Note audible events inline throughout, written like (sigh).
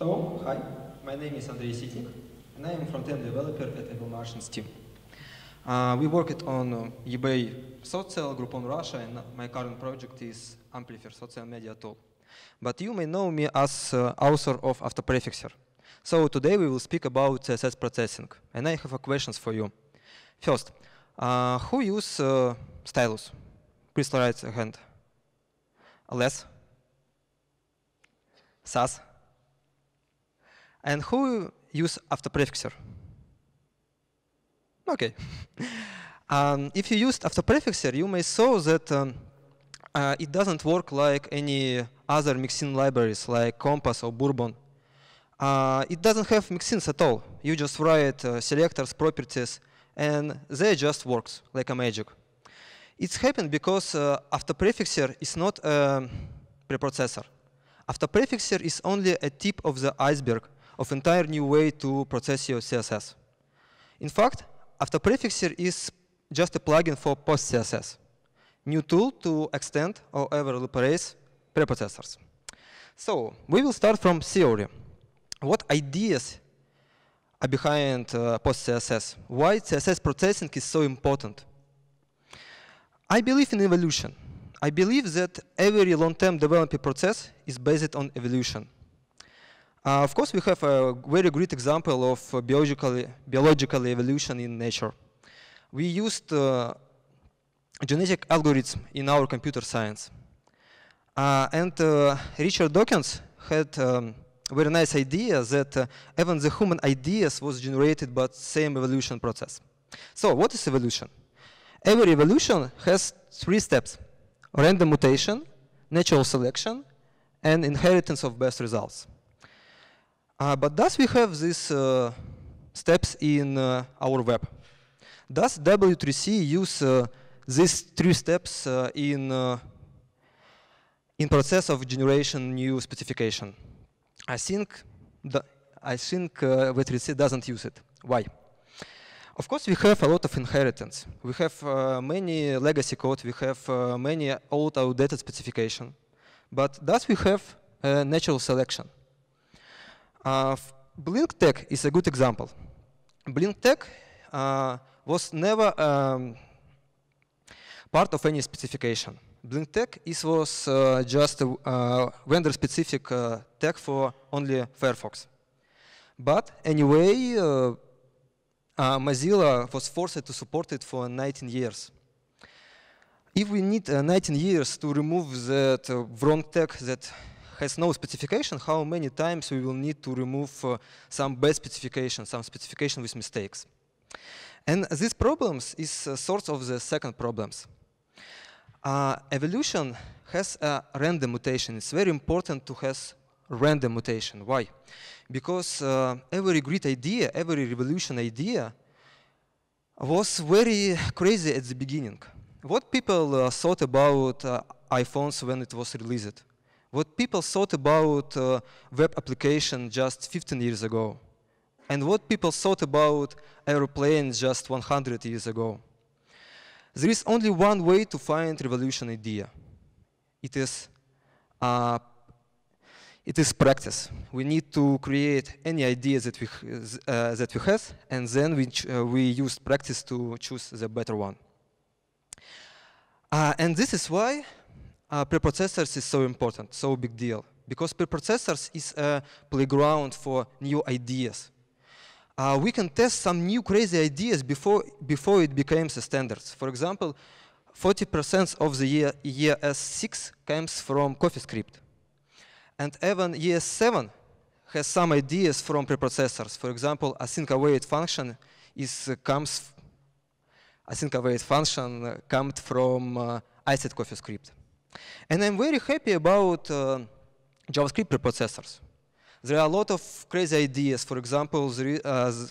So, hi, my name is Andrei Sitnik, and I am front-end developer at Evil Martians team. Uh, we worked on uh, eBay Social, on Russia, and uh, my current project is Amplifier Social Media Tool. But you may know me as uh, author of Afterprefixer. So today we will speak about CSS uh, processing, and I have questions for you. First, uh, who use stylus? Please raise a hand. Less? Sass. And who use autoprefixer? Okay. (laughs) um, if you used autoprefixer, you may saw that um, uh, it doesn't work like any other mixin libraries like Compass or Bourbon. Uh, it doesn't have mixins at all. You just write uh, selectors, properties, and they just works like a magic. It's happened because uh, autoprefixer is not a preprocessor. Autoprefixer is only a tip of the iceberg of entire new way to process your CSS. In fact, after prefixer is just a plugin for PostCSS, new tool to extend or ever replace preprocessors. So we will start from theory. What ideas are behind uh, Why CSS processing is so important? I believe in evolution. I believe that every long-term development process is based on evolution. Uh, of course, we have a very great example of uh, biological, biological evolution in nature. We used uh, genetic algorithm in our computer science. Uh, and uh, Richard Dawkins had um, a very nice idea that uh, even the human ideas was generated by the same evolution process. So what is evolution? Every evolution has three steps. Random mutation, natural selection, and inheritance of best results. Uh, but thus we have these uh, steps in uh, our web. Does W3C use these three steps in in process of generation new specification? I think I think uh, W3C doesn't use it. Why? Of course, we have a lot of inheritance. We have uh, many legacy code. We have uh, many old outdated specification. But thus we have uh, natural selection. Uh, Blink tech is a good example. Blink tech uh, was never um, part of any specification. Blink tech is was uh, just a vendor-specific tech for only Firefox. But anyway, Mozilla was forced to support it for 19 years. If we need 19 years to remove that wrong tech that has no specification how many times we will need to remove uh, some bad specification, some specification with mistakes. And these problems is a source of the second problems. Uh, evolution has a random mutation. It's very important to have random mutation. Why? Because uh, every great idea, every revolution idea was very crazy at the beginning. What people uh, thought about uh, iPhones when it was released? what people thought about uh, web application just 15 years ago, and what people thought about aeroplanes just 100 years ago. There is only one way to find revolution idea. It is, uh, it is practice. We need to create any idea that we, uh, that we have, and then we, uh, we use practice to choose the better one. Uh, and this is why uh, preprocessors is so important, so big deal, because preprocessors is a playground for new ideas. Uh, we can test some new crazy ideas before, before it becomes a standard. For example, 40% of the year, ES 6 comes from CoffeeScript. And even ES 7 has some ideas from preprocessors. For example, async await function is, uh, comes async await function uh, comes from uh, CoffeeScript. And I'm very happy about uh, JavaScript preprocessors. There are a lot of crazy ideas. For example, there is, uh,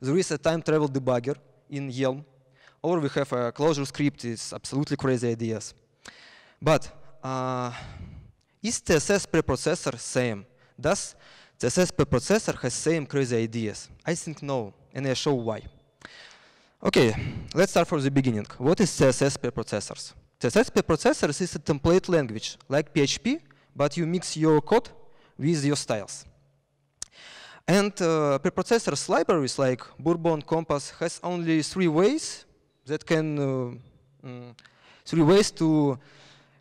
there is a time travel debugger in Yelm, or we have a closure script. It's absolutely crazy ideas. But uh, is TSS preprocessor same? Does TSS preprocessor has same crazy ideas? I think no, and I show why. Okay, let's start from the beginning. What is CSS preprocessors? TSSP processors is a template language like PHP, but you mix your code with your styles. And uh, preprocessors libraries like Bourbon Compass has only three ways that can uh, mm, three ways to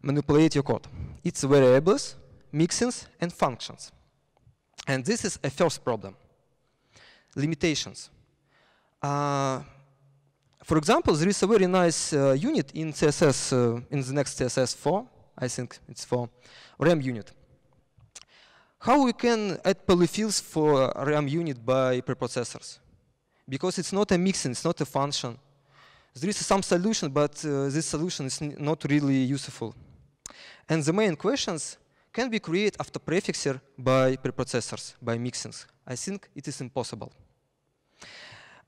manipulate your code. It's variables, mixins, and functions. And this is a first problem. Limitations. Uh, for example, there is a very nice uh, unit in CSS, uh, in the next CSS 4, I think it's for RAM unit. How we can add polyfills for RAM unit by preprocessors? Because it's not a mixin, it's not a function. There is some solution, but uh, this solution is not really useful. And the main questions can we create after prefixer by preprocessors, by mixins. I think it is impossible.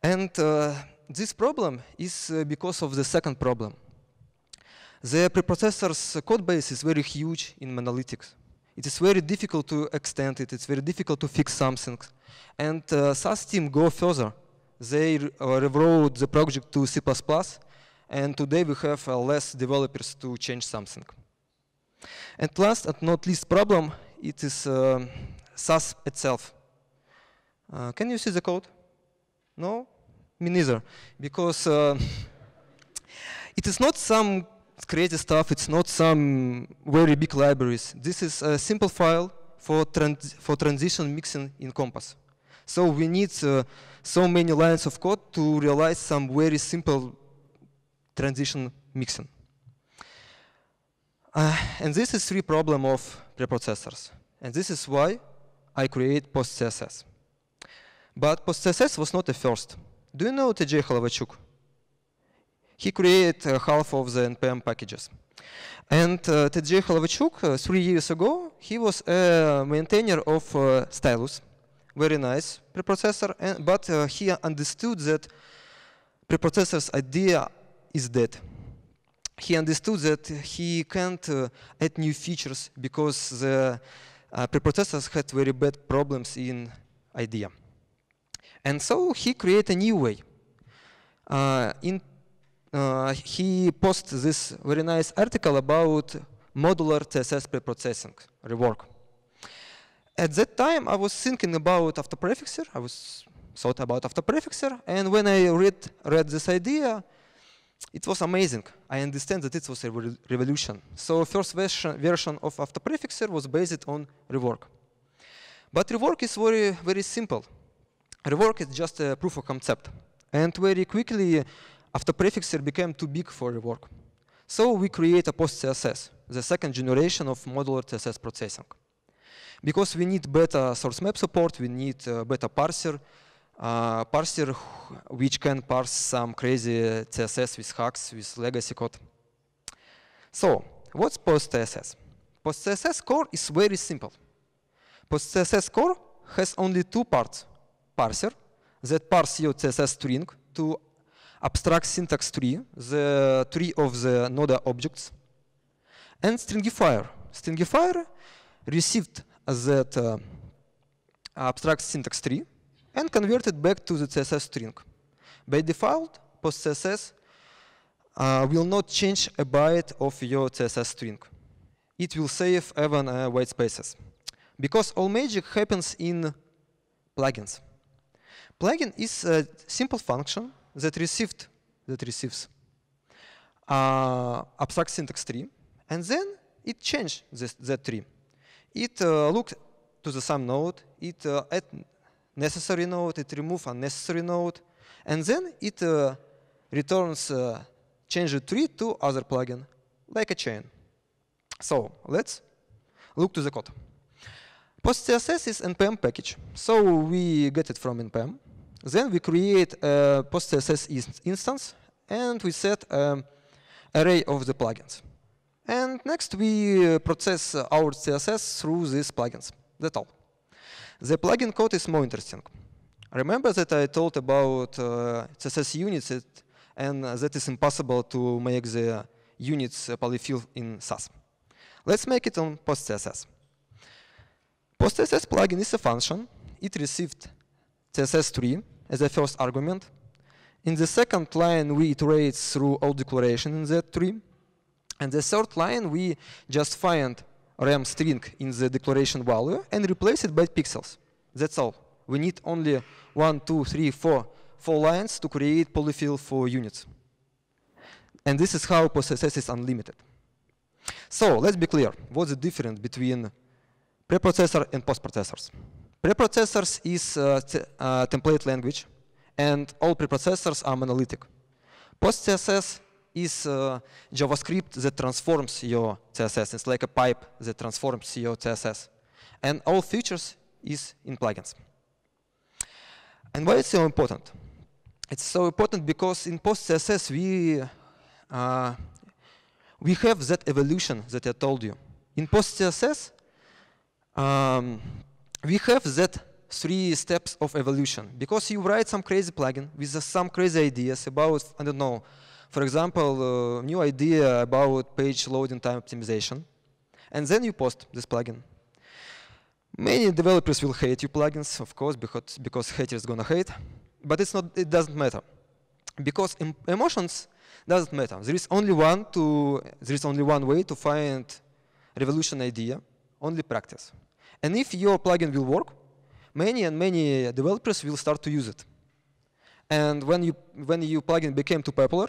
And uh, this problem is uh, because of the second problem. The preprocessor's code base is very huge in monolithics. It is very difficult to extend it. It's very difficult to fix something. And uh, SAS team go further. They uh, rewrote the project to C++, and today we have uh, less developers to change something. And last but not least problem, it is uh, SAS itself. Uh, can you see the code? No? Me neither, because uh, it is not some crazy stuff. It's not some very big libraries. This is a simple file for trans for transition mixing in Compass. So we need uh, so many lines of code to realize some very simple transition mixing. Uh, and this is the problem of preprocessors. And this is why I create PostCSS. But PostCSS was not the first. Do you know TJ Halavachuk? He created uh, half of the NPM packages. And uh, TJ Halavachuk, uh, three years ago, he was a maintainer of uh, Stylus, very nice preprocessor, and, but uh, he understood that preprocessor's idea is dead. He understood that he can't uh, add new features because the uh, preprocessors had very bad problems in idea. And so he created a new way. Uh, in, uh, he posted this very nice article about modular TSS preprocessing rework. At that time, I was thinking about afterprefixer. I was thought about afterprefixer, and when I read read this idea, it was amazing. I understand that it was a re revolution. So first version, version of afterprefixer was based on rework. But rework is very, very simple rework is just a proof of concept. And very quickly, after prefixer became too big for rework. So we create a post-CSS, the second generation of modular CSS processing. Because we need better source map support, we need uh, better parser, uh, parser which can parse some crazy CSS with hacks, with legacy code. So, what's post-CSS? Post-CSS core is very simple. Post-CSS core has only two parts, parser that parses your CSS string to abstract syntax tree, the tree of the Noda objects, and stringifier. Stringifier received that uh, abstract syntax tree and converted back to the CSS string. By default, PostCSS uh, will not change a byte of your CSS string. It will save even uh, white spaces. Because all magic happens in plugins. Plugin is a simple function that received that receives uh, abstract syntax tree, and then it changed this, that tree. It uh, looked to the sum node, it uh, add necessary node, it remove unnecessary node, and then it uh, returns uh, changed tree to other plugin, like a chain. So let's look to the code. PostCSS is npm package, so we get it from npm. Then we create a postcss instance and we set an array of the plugins. And next we uh, process our CSS through these plugins. That's all. The plugin code is more interesting. Remember that I told about uh, CSS units and that is impossible to make the units polyfill in Sass. Let's make it on PostCSS. PostCSS plugin is a function. It received CSS3 as a first argument. In the second line, we iterate through all declaration in that tree. And the third line, we just find RAM string in the declaration value and replace it by pixels. That's all. We need only one, two, three, four, four lines to create polyfill for units. And this is how PostSS is unlimited. So let's be clear. What's the difference between preprocessor and postprocessors? Preprocessors is a uh, uh, template language, and all preprocessors are monolithic. PostCSS is uh, JavaScript that transforms your CSS. It's like a pipe that transforms your CSS. And all features is in plugins. And why it's so important? It's so important because in post-CSS we, uh, we have that evolution that I told you. In post-CSS, um, we have that three steps of evolution because you write some crazy plugin with some crazy ideas about, I don't know, for example, uh, new idea about page loading time optimization, and then you post this plugin. Many developers will hate your plugins, of course, because, because haters gonna hate, but it's not, it doesn't matter because em emotions doesn't matter. There is only one to, there is only one way to find revolution idea, only practice. And if your plugin will work, many and many developers will start to use it. And when you when your plugin became too popular,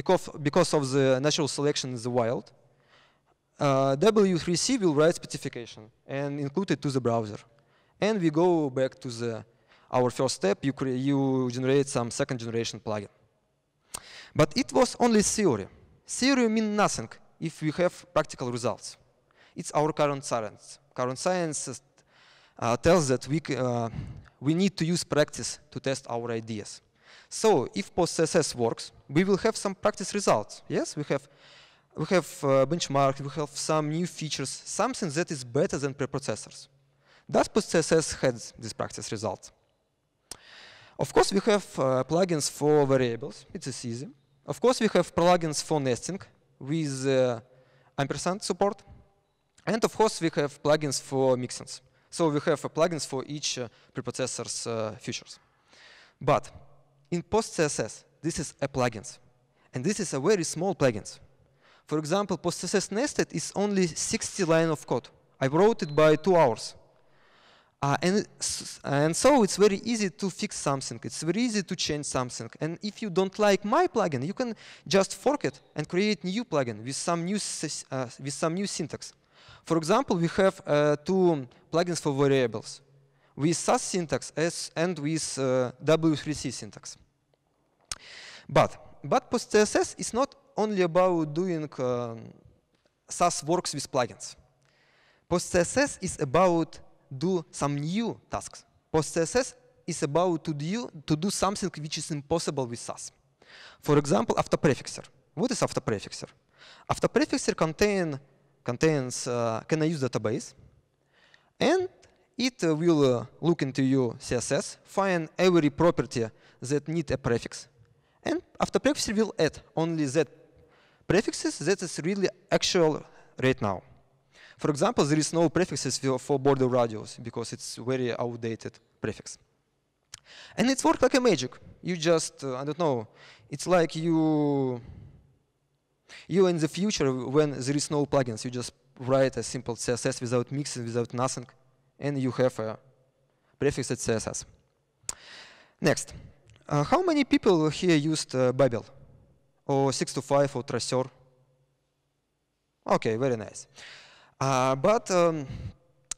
because because of the natural selection in the wild, uh, W3C will write specification and include it to the browser. And we go back to the our first step. You create you generate some second generation plugin. But it was only theory. Theory means nothing if we have practical results. It's our current science current science uh, tells that we, uh, we need to use practice to test our ideas. So if PostCSS works, we will have some practice results. Yes, we have, we have uh, benchmarks, we have some new features, something that is better than preprocessors. Does PostCSS has this practice result? Of course, we have uh, plugins for variables. It's easy. Of course, we have plugins for nesting with uh, ampersand support. And of course, we have plugins for mixins. So we have plugins for each uh, preprocessor's uh, features. But in PostCSS, this is a plugins. And this is a very small plugins. For example, PostCSS nested is only 60 line of code. I wrote it by two hours. Uh, and, and so it's very easy to fix something. It's very easy to change something. And if you don't like my plugin, you can just fork it and create new plugin with some new, uh, with some new syntax. For example, we have uh, two plugins for variables with SAS syntax and with uh, W3C syntax. But, but PostCSS is not only about doing uh, SAS works with plugins. PostCSS is about do some new tasks. PostCSS is about to do, to do something which is impossible with SAS. For example, after prefixer. What is after prefixer? After prefixer contains contains uh, use database, and it uh, will uh, look into your CSS, find every property that need a prefix, and after prefix will add only that prefixes that is really actual right now. For example, there is no prefixes for border radius because it's very outdated prefix. And it's work like a magic. You just, uh, I don't know, it's like you you in the future, when there is no plugins, you just write a simple CSS without mixing, without nothing, and you have a prefix at CSS. Next, uh, how many people here used uh, Babel, or six to five or Traceur? Okay, very nice. Uh, but um,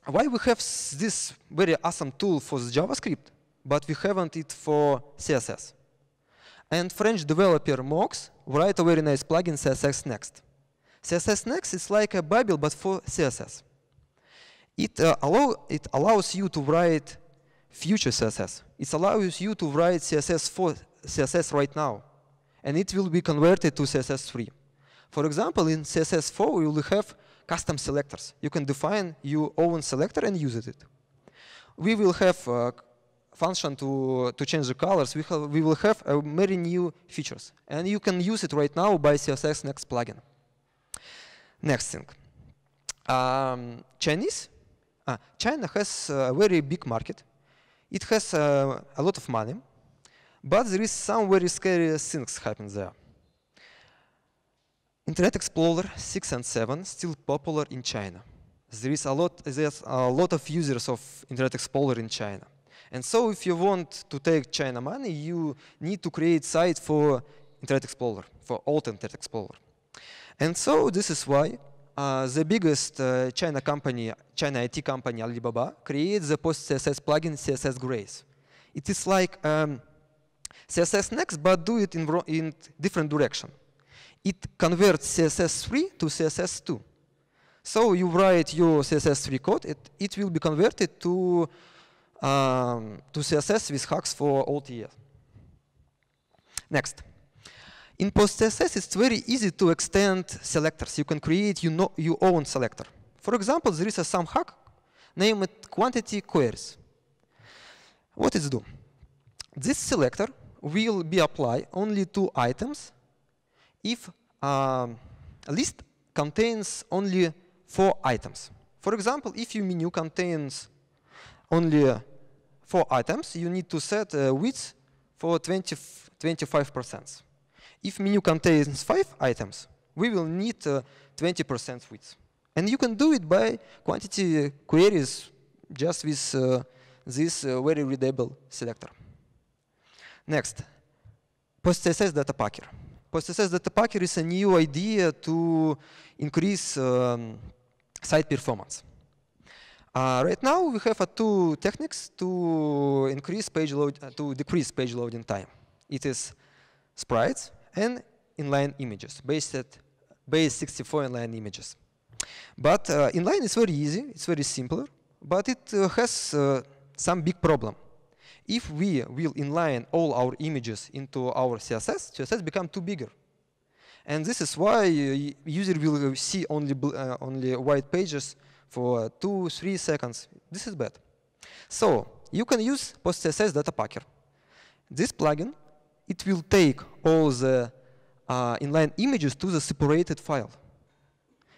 why we have this very awesome tool for JavaScript, but we haven't it for CSS? And French developer Mox write a very nice plugin, CSS Next. CSS Next is like a Bible, but for CSS. It, uh, allow, it allows you to write future CSS. It allows you to write CSS for CSS right now, and it will be converted to CSS3. For example, in CSS4, you will have custom selectors. You can define your own selector and use it. We will have uh, function to, to change the colors, we, have, we will have a very new features. And you can use it right now by CSS Next plugin. Next thing. Um, Chinese? Ah, China has a very big market. It has uh, a lot of money. But there is some very scary things happening there. Internet Explorer 6 and 7 still popular in China. There is a lot, there's a lot of users of Internet Explorer in China. And so if you want to take China money, you need to create site for Internet Explorer, for old Internet Explorer. And so this is why uh, the biggest uh, China company, China IT company Alibaba, creates the post-CSS plugin CSS Grace. It is like um, CSS Next, but do it in, in different direction. It converts CSS3 to CSS2. So you write your CSS3 code, it, it will be converted to um, to CSS with hacks for OTS. Next. In PostCSS, it's very easy to extend selectors. You can create you know, your own selector. For example, there is a some hack, named quantity queries. What it do? This selector will be applied only to items if um, a list contains only four items. For example, if your menu contains only uh, four items, you need to set a uh, width for 20, 25%. If menu contains five items, we will need 20% uh, width. And you can do it by quantity queries just with uh, this uh, very readable selector. Next, PostCSS data packer. PostCSS data packer is a new idea to increase um, site performance. Uh, right now, we have uh, two techniques to increase page load, uh, to decrease page loading time. It is sprites and inline images, based at base 64 inline images. But uh, inline is very easy, it's very simple, but it uh, has uh, some big problem. If we will inline all our images into our CSS, CSS become too bigger. And this is why user will see only, only white pages for two, three seconds. This is bad. So you can use PostCSS data packer. This plugin, it will take all the uh, inline images to the separated file.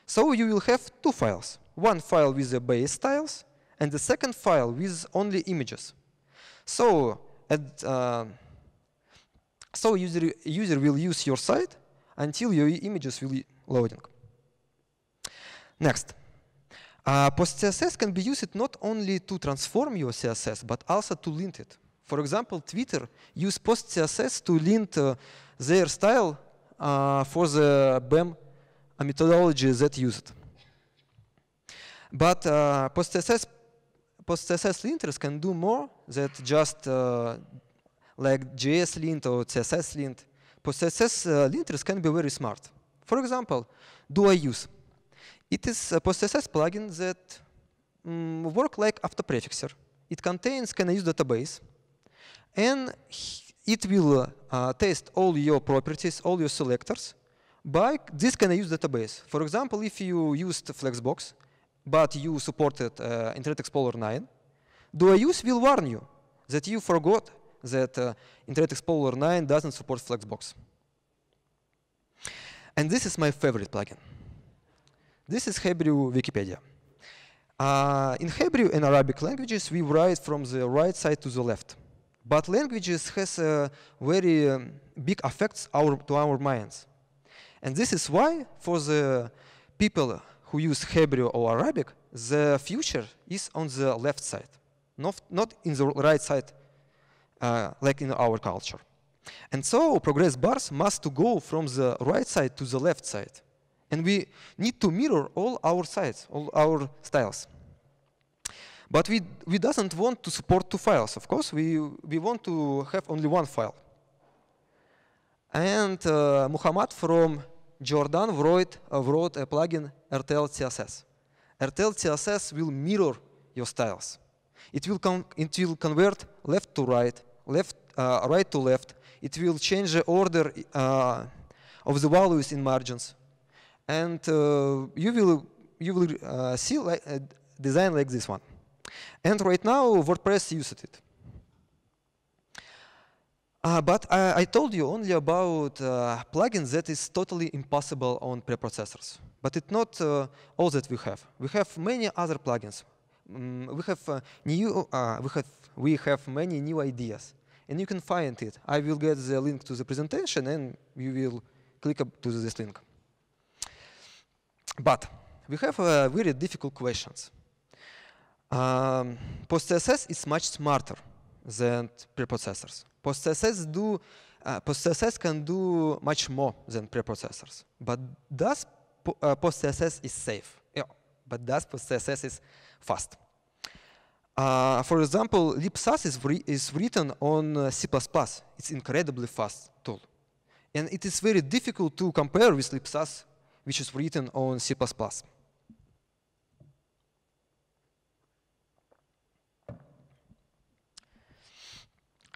So you will have two files. One file with the base styles and the second file with only images. So at, uh, so user, user will use your site until your images will loading. Next, PostCSS can be used not only to transform your CSS, but also to lint it. For example, Twitter use PostCSS to lint uh, their style uh, for the BEM methodology that used. But uh, PostCSS, PostCSS linters can do more than just uh, like JS lint or CSS lint. PostCSS uh, linters can be very smart. For example, do I use? It is a postcss plugin that um, work like after prefixer. It contains can use database, and it will uh, test all your properties, all your selectors, by this can use database. For example, if you used Flexbox, but you supported uh, Internet Explorer 9, Do I use will warn you that you forgot that uh, Internet Explorer 9 doesn't support Flexbox. And this is my favorite plugin. This is Hebrew Wikipedia. Uh, in Hebrew and Arabic languages, we write from the right side to the left. But languages has a uh, very um, big effects our, to our minds. And this is why for the people who use Hebrew or Arabic, the future is on the left side, not, not in the right side, uh, like in our culture. And so progress bars must to go from the right side to the left side and we need to mirror all our sites, all our styles. But we, we doesn't want to support two files, of course. We, we want to have only one file. And uh, Muhammad from Jordan wrote, uh, wrote a plugin RTL CSS. RTL CSS will mirror your styles. It will, it will convert left to right, left, uh, right to left. It will change the order uh, of the values in margins and uh, you will you will uh, see like a uh, design like this one. And right now WordPress used it. Uh, but I, I, told you only about uh, plugins that is totally impossible on preprocessors. But it's not uh, all that we have. We have many other plugins. Mm, we have new. we have we have many new ideas, and you can find it. I will get the link to the presentation, and you will click up to this link. But we have uh, very difficult questions. Um, PostCSS is much smarter than preprocessors. PostCSS do uh, PostCSS can do much more than preprocessors. But does po uh, PostCSS is safe? Yeah. But does PostCSS is fast? Uh, for example, libsas is, is written on uh, C++. It's incredibly fast tool. And it is very difficult to compare with libsas which is written on C++.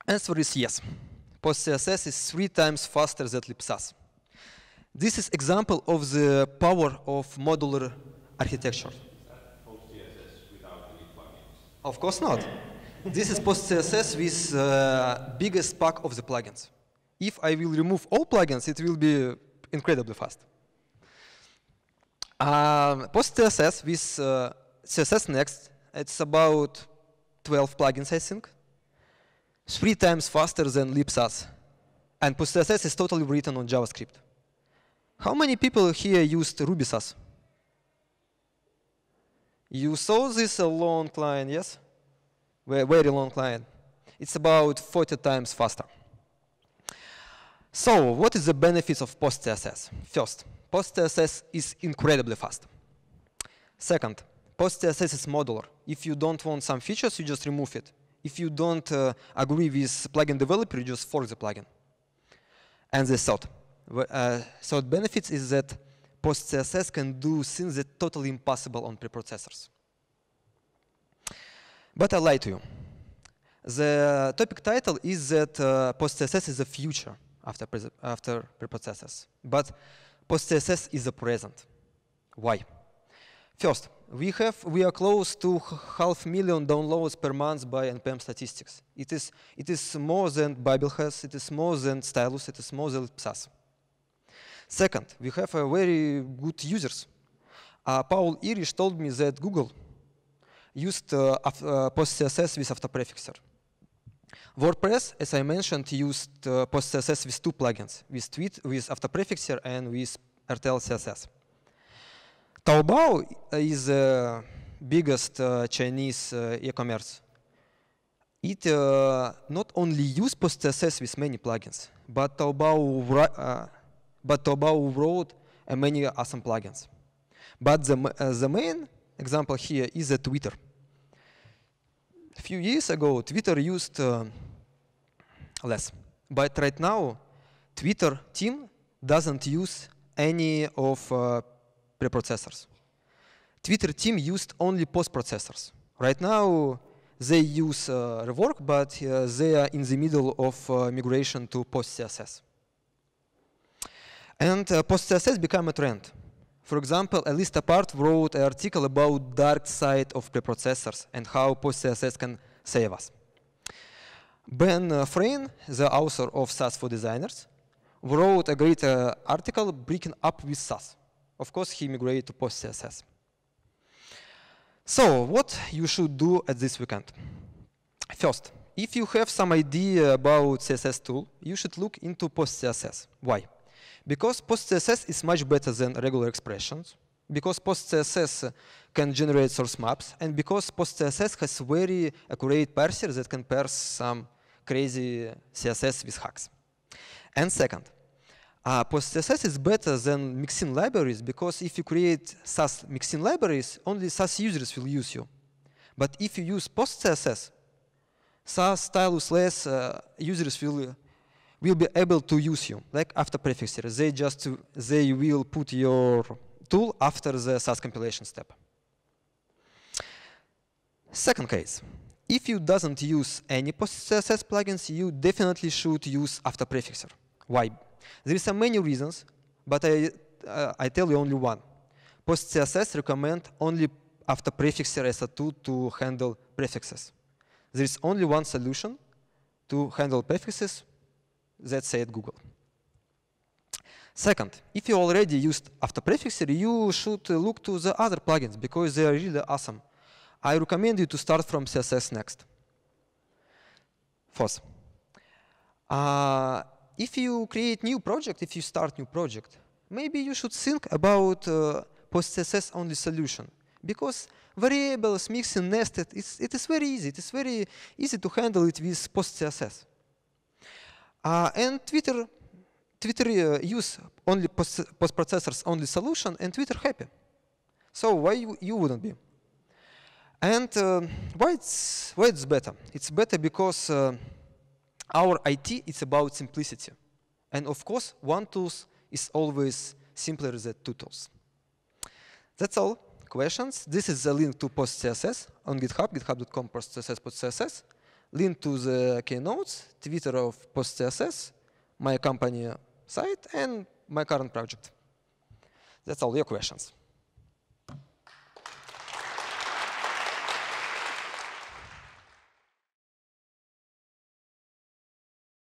Answer is yes. PostCSS is three times faster than LibSAS. This is example of the power of modular architecture. Of course not. this is PostCSS with uh, biggest pack of the plugins. If I will remove all plugins, it will be incredibly fast. Um, post CSS with uh, CSS Next, it's about 12 plugins, I think, three times faster than LibSAS. And post CSS is totally written on JavaScript. How many people here used RubySAS? You saw this a long yes? Very long client. It's about 40 times faster. So what is the benefits of post-CSS? First, PostCSS is incredibly fast. Second, PostCSS is modular. If you don't want some features, you just remove it. If you don't uh, agree with plugin developer, you just fork the plugin. And the third, uh, third benefit is that PostCSS can do things that totally impossible on preprocessors. But I lie to you. The topic title is that uh, PostCSS is the future after, after preprocessors. But PostCSS is the present. Why? First, we have we are close to half million downloads per month by npm statistics. It is it is more than Bible has. It is more than Stylus. It is more than Psas. Second, we have a very good users. Uh, Paul Irish told me that Google used uh, uh, PostCSS with autoprefixer. prefixer WordPress, as I mentioned, used uh, PostCSS with two plugins, with Tweet, with AfterPrefixer, and with RTL CSS. Taobao uh, is the uh, biggest uh, Chinese uh, e-commerce. It uh, not only used PostCSS with many plugins, but Taobao, but Taobao wrote many awesome plugins. But the, the main example here is a Twitter a few years ago, Twitter used uh, less. But right now, Twitter team doesn't use any of uh, preprocessors. Twitter team used only post-processors. Right now, they use uh, rework, but uh, they are in the middle of uh, migration to post-CSS. And uh, post-CSS became a trend. For example, Elista Part wrote an article about dark side of preprocessors and how PostCSS can save us. Ben uh, Frain, the author of SAS for Designers, wrote a great uh, article breaking up with SAS. Of course, he migrated to PostCSS. So, what you should do at this weekend? First, if you have some idea about CSS tool, you should look into PostCSS. Why? Because PostCSS is much better than regular expressions, because PostCSS can generate source maps, and because PostCSS has very accurate parser that can parse some crazy CSS with hacks. And second, uh, is better than mixin libraries because if you create Sass mixin libraries, only Sass users will use you. But if you use PostCSS, Sass styleless less uh, users will will be able to use you, like after prefixer. They just, they will put your tool after the SAS compilation step. Second case, if you doesn't use any PostCSS plugins, you definitely should use after prefixer. Why? There are many reasons, but I, uh, I tell you only one. PostCSS recommend only after prefixer as a tool to handle prefixes. There is only one solution to handle prefixes, that said Google. Second, if you already used after prefixer, you should look to the other plugins because they are really awesome. I recommend you to start from CSS next. Fourth, uh, if you create new project, if you start new project, maybe you should think about uh, post-CSS only solution because variables, mixing, nested, it's, it is very easy. It is very easy to handle it with post-CSS. Uh, and Twitter, Twitter uh, use only post processors only solution, and Twitter happy. So why you, you wouldn't be? And uh, why it's why it's better? It's better because uh, our IT is about simplicity, and of course, one tool is always simpler than two tools. That's all questions. This is a link to post CSS on GitHub, github.com post CSS post CSS link to the keynotes, Twitter of PostCSS, my company site, and my current project. That's all your questions.